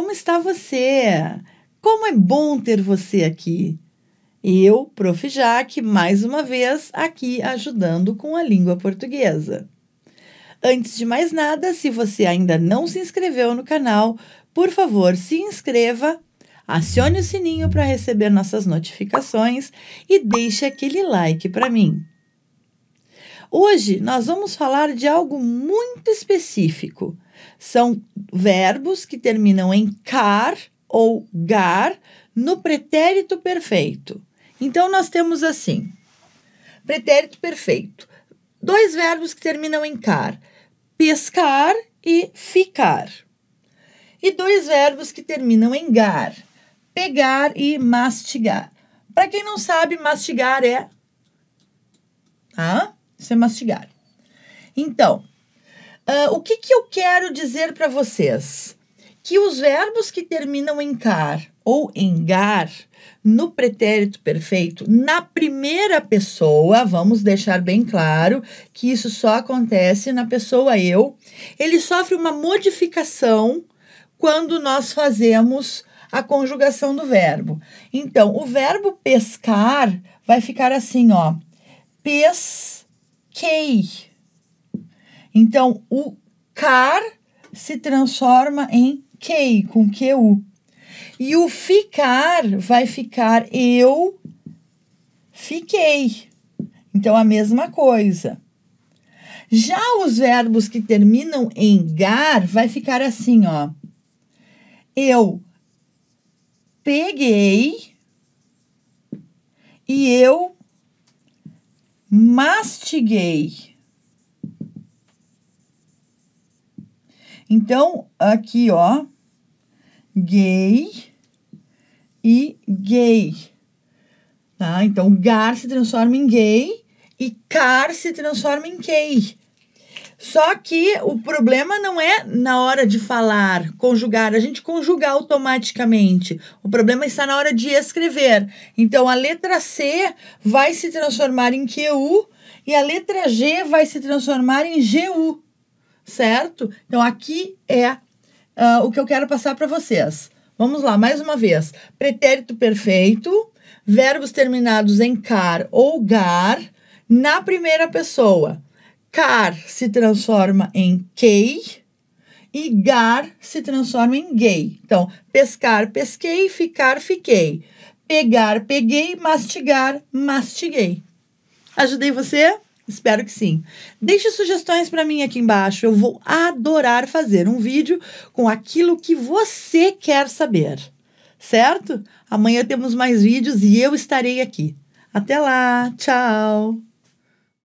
Como está você? Como é bom ter você aqui. Eu, Prof. Jaque, mais uma vez aqui ajudando com a língua portuguesa. Antes de mais nada, se você ainda não se inscreveu no canal, por favor, se inscreva, acione o sininho para receber nossas notificações e deixe aquele like para mim. Hoje nós vamos falar de algo muito específico. São verbos que terminam em car ou gar no pretérito perfeito. Então nós temos assim: pretérito perfeito. Dois verbos que terminam em car: pescar e ficar. E dois verbos que terminam em gar: pegar e mastigar. Para quem não sabe, mastigar é. Ah? Isso é mastigar. Então, uh, o que, que eu quero dizer para vocês? Que os verbos que terminam em car ou em gar no pretérito perfeito, na primeira pessoa, vamos deixar bem claro que isso só acontece na pessoa eu, ele sofre uma modificação quando nós fazemos a conjugação do verbo. Então, o verbo pescar vai ficar assim, ó. Pes kei. Então, o car se transforma em kei, com QU. E o ficar vai ficar eu fiquei. Então, a mesma coisa. Já os verbos que terminam em gar vai ficar assim, ó. Eu peguei e eu mastiguei. Então, aqui, ó, gay e gay. Tá? Então, gar se transforma em gay e car se transforma em gay. Só que o problema não é na hora de falar, conjugar, a gente conjuga automaticamente. O problema está na hora de escrever. Então a letra C vai se transformar em QU e a letra G vai se transformar em GU, certo? Então aqui é uh, o que eu quero passar para vocês. Vamos lá, mais uma vez. Pretérito perfeito, verbos terminados em car ou gar na primeira pessoa car se transforma em kei, e gar se transforma em gay. Então, pescar, pesquei, ficar, fiquei. Pegar, peguei, mastigar, mastiguei. Ajudei você? Espero que sim. Deixe sugestões para mim aqui embaixo. Eu vou adorar fazer um vídeo com aquilo que você quer saber. Certo? Amanhã temos mais vídeos e eu estarei aqui. Até lá, tchau!